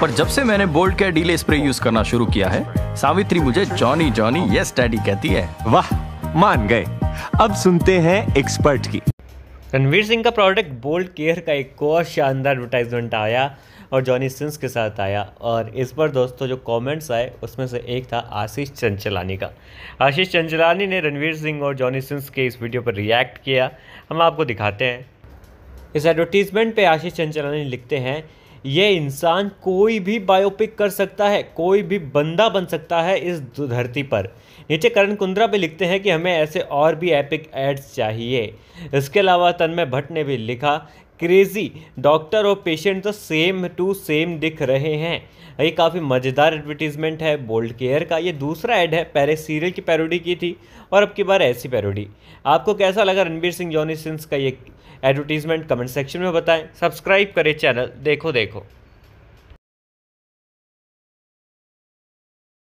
पर जब से मैंने बोल्ड के डीले स्प्रे यूज करना शुरू किया है सावित्री मुझे जॉनी जॉनी यस डैडी कहती है वाह मान गए अब सुनते हैं एक्सपर्ट की रणवीर सिंह का प्रोडक्ट बोल्ड केयर का एक और शानदार एडवर्टाइजमेंट आया और जॉनी सिंस के साथ आया और इस पर दोस्तों जो कमेंट्स आए उसमें से एक था आशीष चंचलानी का आशीष चंचलानी ने रणवीर सिंह और जॉनी सिंस के इस वीडियो पर रिएक्ट किया हम आपको दिखाते हैं इस एडवर्टीज़मेंट पे आशीष चंचलानी लिखते हैं ये इंसान कोई भी बायोपिक कर सकता है कोई भी बंदा बन सकता है इस धरती पर नीचे करण कुंद्रा भी लिखते हैं कि हमें ऐसे और भी एपिक एड्स चाहिए इसके अलावा तन्मय भट्ट ने भी लिखा क्रेजी डॉक्टर और पेशेंट तो सेम टू सेम दिख रहे हैं ये काफ़ी मज़ेदार एडवर्टीजमेंट है बोल्ड केयर का ये दूसरा ऐड है पहले सीरियल की पैरोडी की थी और अब की बार ऐसी पैरोडी आपको कैसा लगा रणबीर सिंह जॉनी सिंस का ये एडवर्टीजमेंट कमेंट सेक्शन में बताएं सब्सक्राइब करें चैनल देखो देखो